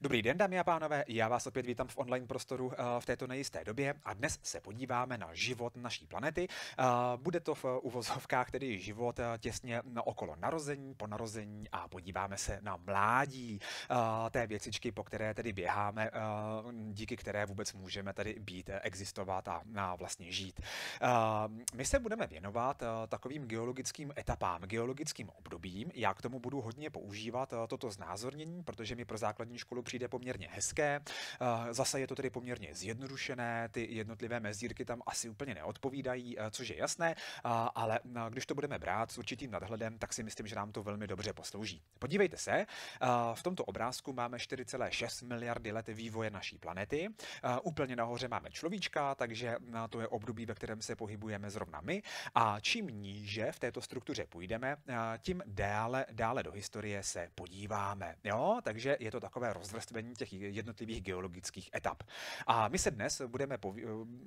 Dobrý den, dámy a pánové, já vás opět vítám v online prostoru eh, v této nejisté době a dnes se podíváme na život naší planety. Eh, bude to v uvozovkách tedy život eh, těsně okolo narození, po narození a podíváme se na mládí té věcičky, po které tedy běháme, díky které vůbec můžeme tady být, existovat a vlastně žít. My se budeme věnovat takovým geologickým etapám, geologickým obdobím. Já k tomu budu hodně používat toto znázornění, protože mi pro základní školu přijde poměrně hezké. Eh, zase je to tedy poměrně zjednodušené, ty jednotlivé mezírky tam asi úplně neodpovídají, eh, což je jasné, eh, ale když to budeme brát s určitým nadhledem, tak si myslím, že nám to velmi dobře poslouží. Podívejte se, v tomto obrázku máme 4,6 miliardy let vývoje naší planety. Úplně nahoře máme človíčka, takže to je období, ve kterém se pohybujeme zrovna my. A čím níže v této struktuře půjdeme, tím déle, dále do historie se podíváme. Jo? Takže je to takové rozvrhnutí rozvrstvení těch jednotlivých geologických etap. A my se dnes budeme eh,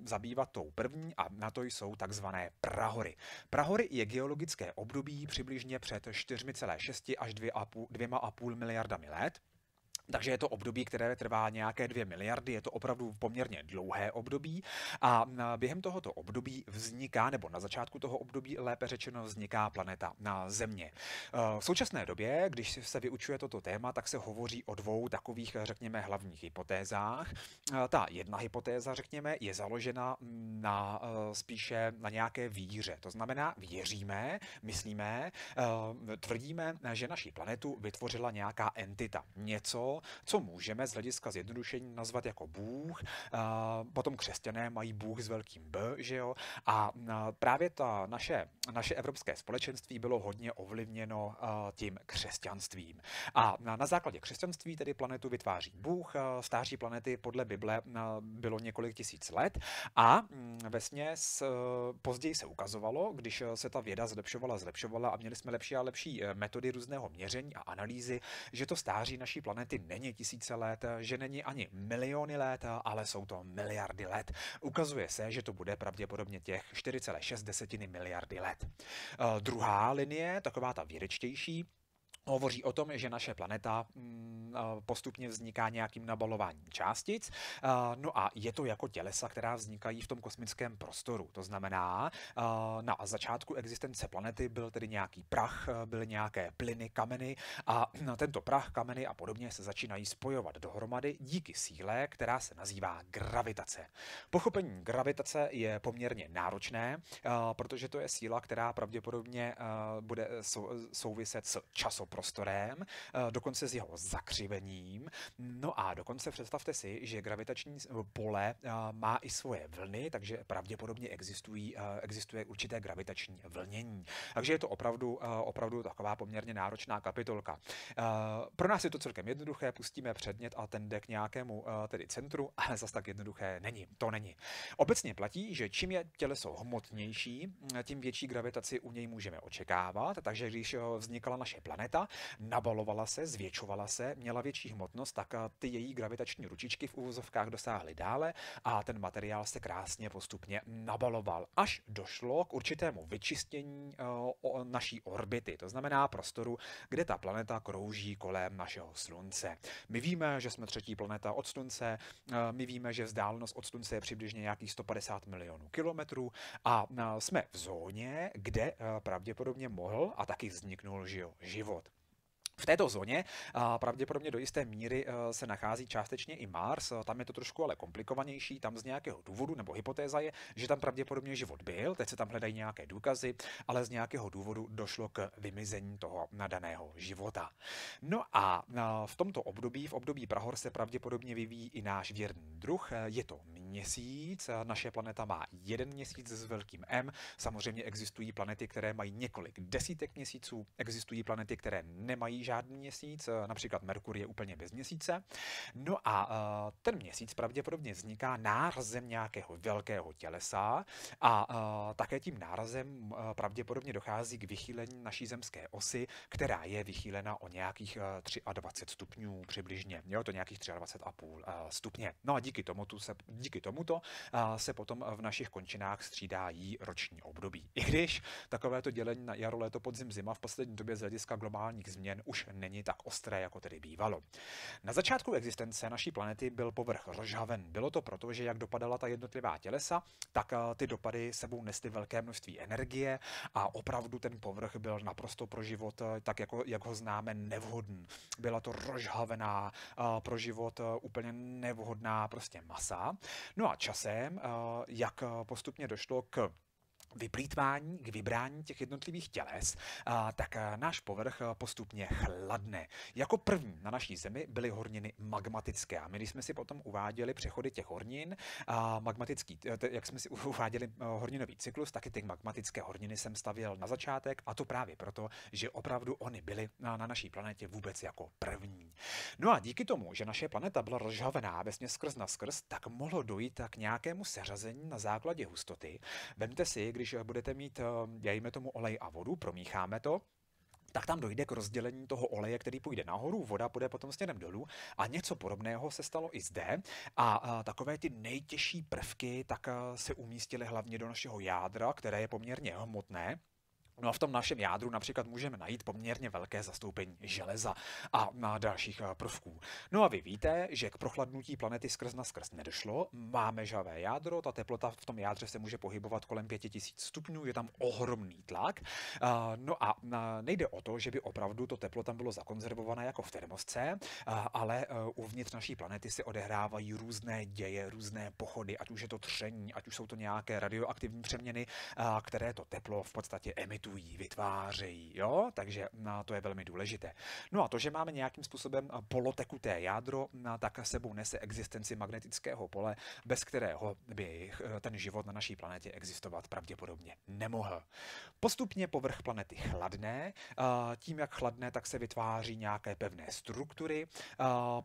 zabývat tou první a na to jsou takzvané prahory. Prahory je geologické období přibližně před 4,6 až 2,5 miliardami let takže je to období, které trvá nějaké dvě miliardy, je to opravdu poměrně dlouhé období a během tohoto období vzniká, nebo na začátku toho období lépe řečeno vzniká planeta na Země. E, v současné době, když se vyučuje toto téma, tak se hovoří o dvou takových, řekněme, hlavních hypotézách. E, ta jedna hypotéza, řekněme, je založena na e, spíše na nějaké víře. To znamená, věříme, myslíme, tvrdíme, že naší planetu vytvořila nějaká entita, něco, co můžeme z hlediska zjednodušení nazvat jako Bůh. Potom křesťané mají Bůh s velkým B, že jo? A právě ta naše, naše evropské společenství bylo hodně ovlivněno tím křesťanstvím. A na základě křesťanství tedy planetu vytváří Bůh. Stáří planety podle Bible bylo několik tisíc let a mm, směs e, později se ukazovalo, když se ta věda zlepšovala, zlepšovala a měli jsme lepší a lepší e, metody různého měření a analýzy, že to stáří naší planety není tisíce let, že není ani miliony let, ale jsou to miliardy let. Ukazuje se, že to bude pravděpodobně těch 4,6 miliardy let. Eh, druhá linie, taková ta vědečtější, hovoří o tom, že naše planeta mm, postupně vzniká nějakým nabalováním částic. No a je to jako tělesa, která vznikají v tom kosmickém prostoru. To znamená, na začátku existence planety byl tedy nějaký prach, byly nějaké plyny, kameny a tento prach, kameny a podobně se začínají spojovat dohromady díky síle, která se nazývá gravitace. Pochopení gravitace je poměrně náročné, protože to je síla, která pravděpodobně bude souviset s časem prostorem, eh, dokonce s jeho zakřivením. No a dokonce představte si, že gravitační pole eh, má i svoje vlny, takže pravděpodobně existují, eh, existuje určité gravitační vlnění. Takže je to opravdu, opravdu taková poměrně náročná kapitolka. Pro nás je to celkem jednoduché, pustíme předmět a ten jde k nějakému tedy centru, ale zas tak jednoduché není. To není. Obecně platí, že čím je těleso hmotnější, mm, tím větší gravitaci u něj můžeme očekávat, takže když vznikala naše planeta, nabalovala se, zvětšovala se, měla větší hmotnost, tak ty její gravitační ručičky v uvozovkách dosáhly dále a ten materiál se krásně postupně nabaloval, až došlo k určitému vyčistění eh, naší orbity, to znamená prostoru, kde ta planeta krouží kolem našeho Slunce. My víme, že jsme třetí planeta od Slunce, eh, my víme, že vzdálenost od Slunce je přibližně nějakých 150 milionů kilometrů a eh, jsme v zóně, kde pravděpodobně mohl a taky vzniknul život. V této zóně a pravděpodobně do jisté míry eh, se nachází částečně i Mars, eh, tam je to trošku ale komplikovanější, tam z nějakého důvodu, nebo hypotéza je, že tam pravděpodobně život byl, teď se tam hledají nějaké důkazy, ale z nějakého důvodu došlo k vymizení toho nadaného života. No a eh, v tomto období, v období Prahor se pravděpodobně vyvíjí i náš věrný druh, je to měsíc, naše planeta má jeden měsíc s velkým M, samozřejmě existují planety, které mají několik desítek měsíců, existují planety, které nemají žádný měsíc, eh, například Merkur je úplně bez měsíce. No a eh, ten měsíc pravděpodobně vzniká nárazem nějakého velkého tělesa a eh, také tím nárazem pravděpodobně dochází k vychýlení naší zemské osy, která je vychýlena o nějakých 23 stupňů přibližně. Jo, to nějakých 23,5 stupně. No a díky, tomuto se, díky tomuto se potom v našich končinách střídá jí roční období. I když takovéto dělení na jaro, léto, podzim, zima v poslední době z hlediska globálních změn už není tak ostré, jako tedy bývalo. Na začátku existence naší planety byl povrch rozžhaven. Bylo to proto, že jak dopadala ta jednotlivá tělesa, tak eh, ty dopady sebou nesly velké množství energie a opravdu ten povrch byl naprosto pro život, eh, tak jako, jak ho známe, nevhodný. Byla to rozžhavená eh, pro život úplně nevhodná prostě masa. No a časem, jak postupně došlo k vyplýtvání, k vybrání těch jednotlivých těles, tak náš povrch postupně chladne. Jako první na naší zemi byly horniny magmatické a my, když jsme si potom uváděli přechody těch hornin, magmatický, jak jsme si uváděli e, horninový cyklus, taky ty magmatické horniny jsem stavěl na začátek a to právě proto, že opravdu oni byli na naší planetě vůbec jako první. No a díky tomu, že naše planeta byla rozžavená vesně skrz na skrz, tak mohlo dojít k nějakému seřazení na základě hustoty. Vemte si, když eh, budete mít, ehm, dejme tomu, olej a vodu, promícháme to, tak tam dojde k rozdělení toho oleje, který půjde nahoru, voda půjde potom směrem dolů a něco podobného se stalo i zde a, a takové ty nejtěžší prvky tak a, eh, se umístily hlavně do našeho jádra, které je poměrně hmotné, No a v tom našem jádru například můžeme najít poměrně velké zastoupení železa a na dalších eh, prvků. No a vy víte, že k prochladnutí planety skrz na skrz nedošlo. Máme žavé jádro, ta teplota v tom jádře se může pohybovat kolem 5000 stupňů, je tam ohromný tlak. Eh, no a eh, nejde o to, že by opravdu to teplo tam bylo zakonzervované jako v termosce, ale uvnitř naší planety se odehrávají různé děje, různé pochody, ať už je to tření, ať už jsou to nějaké radioaktivní přeměny, které to teplo v podstatě emitují imitují, vytvářejí. Jo? Takže na no, to je velmi důležité. No a to, že máme nějakým způsobem eh, polotekuté jádro, na no, tak sebou nese existenci magnetického pole, bez kterého by eh, ten život na naší planetě existovat pravděpodobně nemohl. Postupně povrch planety chladné, eh, tím jak chladné, tak se vytváří nějaké pevné struktury.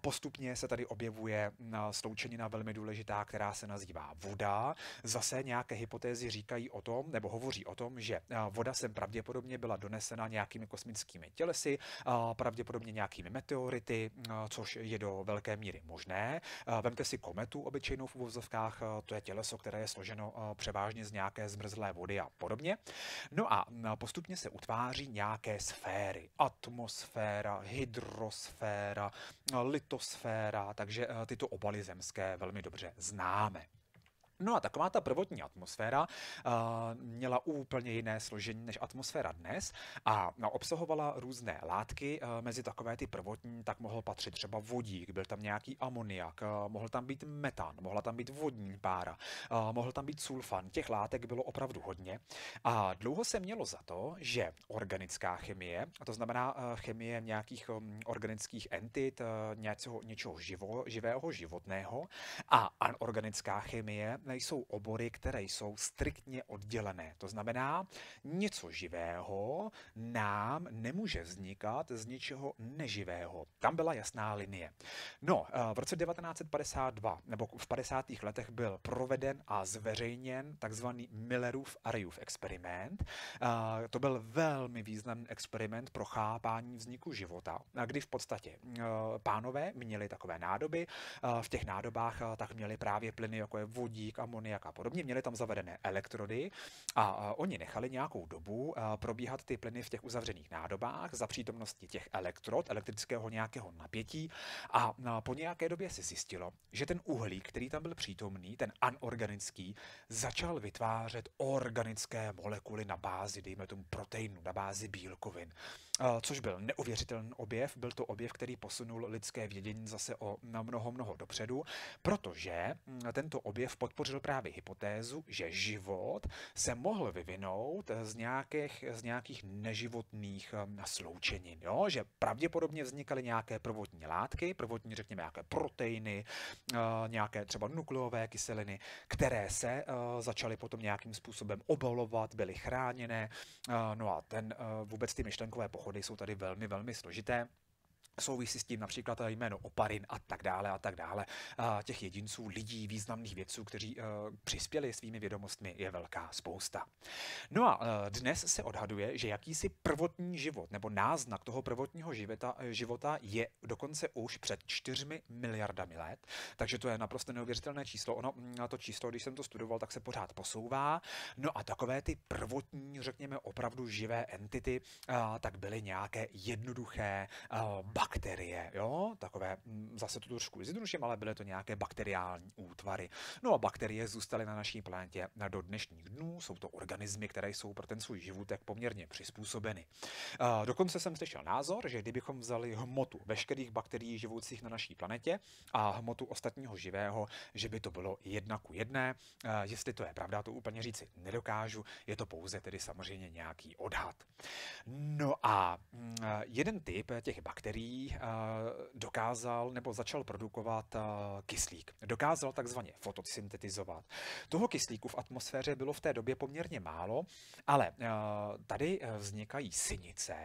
Postupně se tady objevuje sloučenina velmi důležitá, která se nazývá voda. Zase nějaké hypotézy říkají o tom, nebo hovoří o tom, že voda se sem pravděpodobně byla donesena nějakými kosmickými tělesy, pravděpodobně nějakými meteority, což je do velké míry možné. Vemte si kometu obyčejnou v uvozovkách, to je těleso, které je složeno převážně z nějaké zmrzlé vody a podobně. No a postupně se utváří nějaké sféry. Atmosféra, hydrosféra, litosféra, takže tyto obaly zemské velmi dobře známe. No a taková ta prvotní atmosféra uh, měla úplně jiné složení než atmosféra dnes a no, obsahovala různé látky. Uh, mezi takové ty prvotní tak mohl patřit třeba vodík, byl tam nějaký amoniak, uh, mohl tam být metan, mohla tam být vodní pára, uh, mohl tam být sulfan. Těch látek bylo opravdu hodně a dlouho se mělo za to, že organická chemie, a to znamená uh, chemie nějakých um, organických entit, uh, něčeho, něčeho živo, živého, životného a anorganická chemie, nejsou obory, které jsou striktně oddělené. To znamená, něco živého nám nemůže vznikat z něčeho neživého. Tam byla jasná linie. No, eh, v roce 1952, nebo v 50. letech byl proveden a zveřejněn takzvaný Millerův Ariův experiment. Eh, to byl velmi významný experiment pro chápání vzniku života, kdy v podstatě eh, pánové měli takové nádoby, v těch nádobách tak měli právě plyny, jako je vodík, dusík, amoniak a podobně. Měli tam zavedené elektrody a oni nechali nějakou dobu probíhat ty plyny v těch uzavřených nádobách za přítomnosti těch elektrod, elektrického nějakého napětí a po nějaké době se zjistilo, že ten uhlík, který tam byl přítomný, ten anorganický, začal vytvářet organické molekuly na bázi, dejme tomu proteinu, na bázi bílkovin. Eh, což byl neuvěřitelný objev. Byl to objev, který posunul lidské vědění zase o mnoho, mnoho dopředu, protože hm, tento objev podpořil právě hypotézu, že život se mohl vyvinout z nějakých, z nějakých neživotných hm, sloučenin. Jo? Že pravděpodobně vznikaly nějaké prvotní látky, prvotní, řekněme, nějaké proteiny, eh, nějaké třeba nukleové kyseliny, které se eh, začaly potom nějakým způsobem obalovat, byly chráněné. No a ten vůbec ty myšlenkové pochopení obchody jsou tady velmi, velmi složité. Souvisí s tím například eh, jméno Oparin a tak dále a tak dále. A těch jedinců, lidí, významných vědců, kteří eh, přispěli svými vědomostmi, je velká spousta. No a eh, dnes se odhaduje, že jakýsi prvotní život nebo náznak toho prvotního života, života je dokonce už před čtyřmi miliardami let, takže to je naprosto neuvěřitelné číslo. Ono, mm, na to číslo, když jsem to studoval, tak se pořád posouvá. No a takové ty prvotní, řekněme, opravdu živé entity, tak byly nějaké jednoduché, a, bakterie, jo, takové, mm, zase to trošku zjednoduším, ale byly to nějaké bakteriální útvary. No a bakterie zůstaly na naší planetě na do dnešních dnů, jsou to organismy, které jsou pro ten svůj životek poměrně přizpůsobeny. Dokonce jsem slyšel názor, že kdybychom vzali hmotu veškerých bakterií živoucích na naší planetě a hmotu ostatního živého, že by to bylo jedna ku jedné. Jestli to je pravda, to úplně říci nedokážu, je to pouze tedy samozřejmě nějaký odhad. No a mm, jeden typ těch bakterií Eh, dokázal nebo začal produkovat eh, kyslík. Dokázal takzvaně fotosyntetizovat. Toho kyslíku v atmosféře bylo v té době poměrně málo, ale eh, tady vznikají synice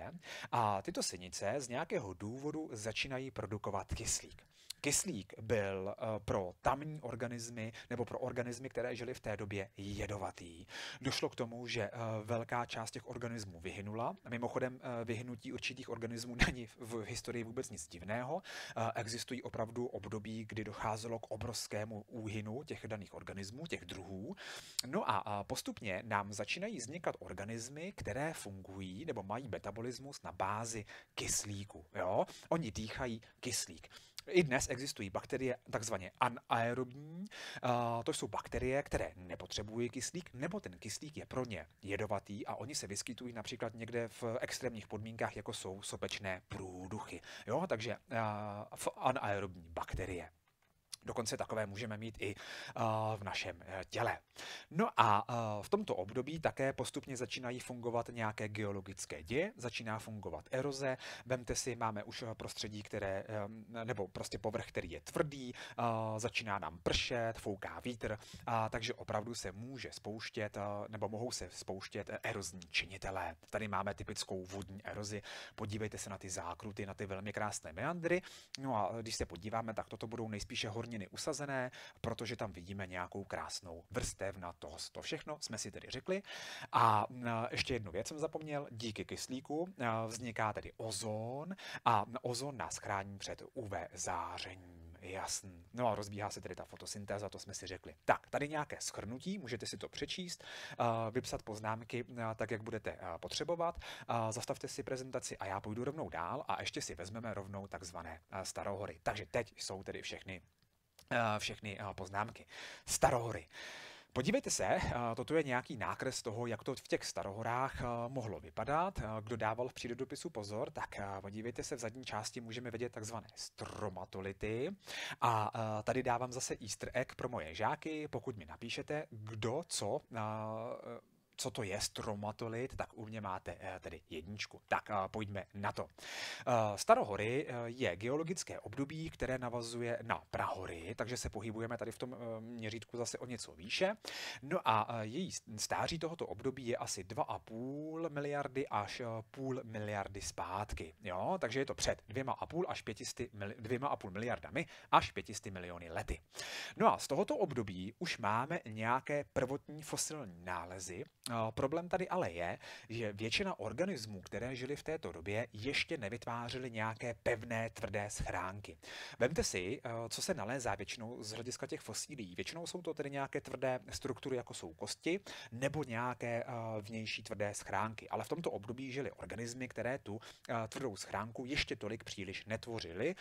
a tyto synice z nějakého důvodu začínají produkovat kyslík. Kyslík byl eh, pro tamní organismy nebo pro organismy, které žily v té době jedovatý. Došlo k tomu, že eh, velká část těch organismů vyhynula. Mimochodem eh, vyhnutí určitých organismů není v historii vůbec nic divného. Existují opravdu období, kdy docházelo k obrovskému úhynu těch daných organismů, těch druhů. No a postupně nám začínají vznikat organismy, které fungují nebo mají metabolismus na bázi kyslíku. Jo? Oni dýchají kyslík. I dnes existují bakterie takzvaně anaerobní. Eh, to jsou bakterie, které nepotřebují kyslík, nebo ten kyslík je pro ně jedovatý a oni se vyskytují například někde v extrémních podmínkách, jako jsou sopečné průduchy. Jo, takže eh, v anaerobní bakterie. Dokonce takové můžeme mít i eh, v našem eh, těle. No a eh, v tomto období také postupně začínají fungovat nějaké geologické děje, začíná fungovat eroze. Vemte si, máme už prostředí, které, nebo prostě povrch, který je tvrdý, začíná nám pršet, fouká vítr, takže opravdu se může spouštět, nebo mohou se spouštět erozní činitelé. Tady máme typickou vodní erozi. Podívejte se na ty zákruty, na ty velmi krásné meandry. No a když se podíváme, tak toto budou nejspíše horní zeleniny usazené, protože tam vidíme nějakou krásnou vrstev na tohost. To všechno jsme si tedy řekli. A ještě jednu věc jsem zapomněl. Díky kyslíku vzniká tedy ozon a ozon nás chrání před UV zářením. Jasný. No a rozbíhá se tedy ta fotosyntéza, to jsme si řekli. Tak, tady nějaké schrnutí, můžete si to přečíst, vypsat poznámky tak, jak budete potřebovat. Zastavte si prezentaci a já půjdu rovnou dál a ještě si vezmeme rovnou takzvané starohory. Takže teď jsou tedy všechny Eh, všechny eh, poznámky. Starohory. Podívejte se, eh, toto je nějaký nákres toho, jak to v těch starohorách mohlo vypadat. Kdo dával v přírodopisu pozor, tak podívejte se, v zadní části můžeme vidět takzvané stromatolity. A tady dávám zase easter egg pro moje žáky, pokud mi napíšete, kdo co co to je stromatolit, tak u mě máte eh, tedy jedničku. Tak eh, pojďme na to. Eh, starohory je geologické období, které navazuje na prahory, takže se pohybujeme tady v tom měřítku zase o něco výše. No a její stáří tohoto období je asi 2,5 miliardy až půl miliardy zpátky. Jo? Takže je to před 2,5 až 500, 2,5 miliardami až 500 miliony lety. No a z tohoto období už máme nějaké prvotní fosilní nálezy, Problém tady ale je, že většina organismů, které žili v této době, ještě nevytvářely nějaké pevné, tvrdé schránky. Vemte si, eh, co se nalézá většinou z hlediska těch fosílí. Většinou jsou to tedy nějaké tvrdé struktury, jako jsou kosti, nebo nějaké eh, vnější tvrdé schránky. Ale v tomto období žili organismy, které tu eh, tvrdou schránku ještě tolik příliš netvořily,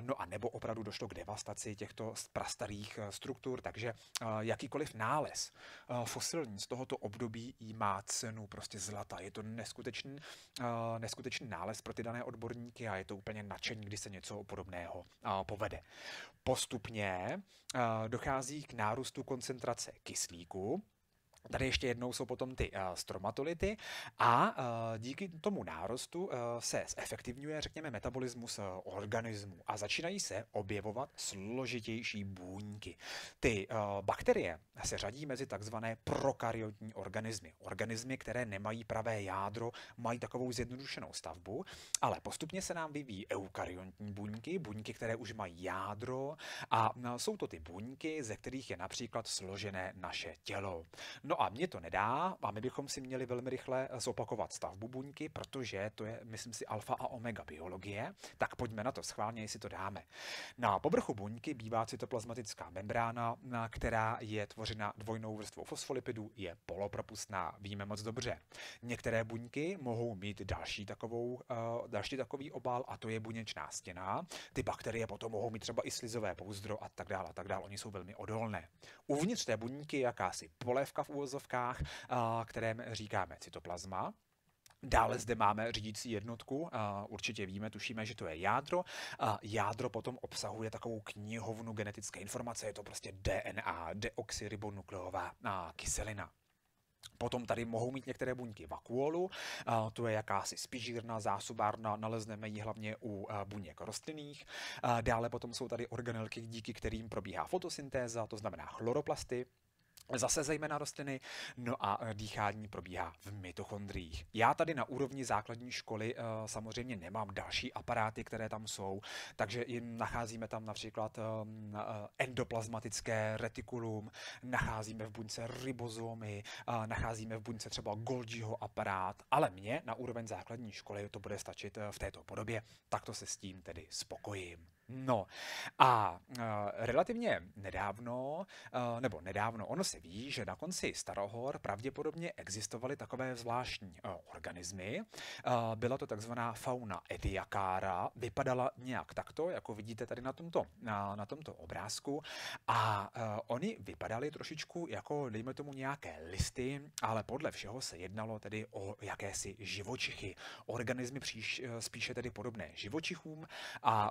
no a nebo opravdu došlo k devastaci těchto prastarých struktur, takže jakýkoliv nález fosilní z tohoto období zboží jí má cenu prostě zlata. Je to neskutečný, uh, neskutečný nález pro ty dané odborníky a je to úplně nadšení, když se něco podobného uh, povede. Postupně uh, dochází k nárůstu koncentrace kyslíku, Tady ještě jednou jsou potom ty uh, stromatolity a uh, díky tomu nárostu uh, se zefektivňuje, řekněme, metabolismus uh, organismu a začínají se objevovat složitější buňky. Ty uh, bakterie se řadí mezi takzvané prokaryotní organismy. Organismy, které nemají pravé jádro, mají takovou zjednodušenou stavbu, ale postupně se nám vyvíjí eukaryotní buňky, buňky, které už mají jádro a uh, jsou to ty buňky, ze kterých je například složené naše tělo. No No a mě to nedá a my bychom si měli velmi rychle eh, zopakovat stavbu buňky, protože to je, myslím si, alfa a omega biologie, tak pojďme na to schválně, jestli to dáme. Na povrchu buňky bývá cytoplazmatická membrána, která je tvořena dvojnou vrstvou fosfolipidů, je polopropustná, víme moc dobře. Některé buňky mohou mít další, takovou, uh, další takový obal a to je buněčná stěna. Ty bakterie potom mohou mít třeba i slizové pouzdro a tak dále, a tak dále. Oni jsou velmi odolné. Uvnitř té buňky je jakási polévka v uvozovkách, kterém říkáme cytoplazma. Dále zde máme řídící jednotku, určitě víme, tušíme, že to je jádro. Jádro potom obsahuje takovou knihovnu genetické informace, je to prostě DNA, deoxyribonukleová kyselina. Potom tady mohou mít některé buňky vakuolu, to je jakási spižírna, zásobárna, nalezneme ji hlavně u buněk rostlinných. Dále potom jsou tady organelky, díky kterým probíhá fotosyntéza, to znamená chloroplasty, Zase zejména rostliny, no a eh, dýchání probíhá v mitochondriích. Já tady na úrovni základní školy eh, samozřejmě nemám další aparáty, které tam jsou, takže nacházíme tam například ehm, eh, endoplazmatické retikulum, nacházíme v buňce ribozomy, nacházíme v buňce třeba Golgiho aparát, ale mě na úroveň základní školy to bude stačit v této podobě, takto se s tím tedy spokojím. No a uh, relativně nedávno, uh, nebo nedávno, ono se ví, že na konci Starohor pravděpodobně existovaly takové zvláštní uh, organismy. Byla to takzvaná fauna Ediakára, vypadala nějak takto, jako vidíte tady na tomto, na, na tomto obrázku. A oni vypadali trošičku jako, dejme tomu, nějaké listy, ale podle všeho se jednalo tedy o jakési živočichy. Organismy příš, e, spíše tedy podobné živočichům a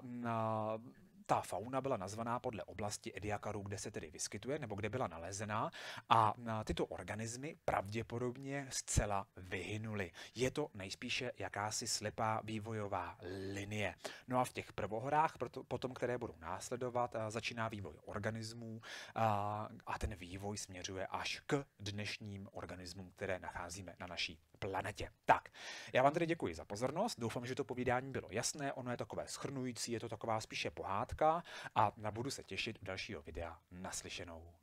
ta fauna byla nazvaná podle oblasti Ediakaru, kde se tedy vyskytuje, nebo kde byla nalezená a tyto organismy pravděpodobně zcela vyhynuly. Je to nejspíše jakási slepá vývojová linie. No a v těch prvohorách, proto, potom, které budou následovat, začíná vývoj organismů a, a ten vývoj směřuje až k dnešním organismům, které nacházíme na naší planetě. Tak, já vám tedy děkuji za pozornost, doufám, že to povídání bylo jasné, ono je takové schrnující, je to taková spíše pohádka a budu se těšit u dalšího videa naslyšenou.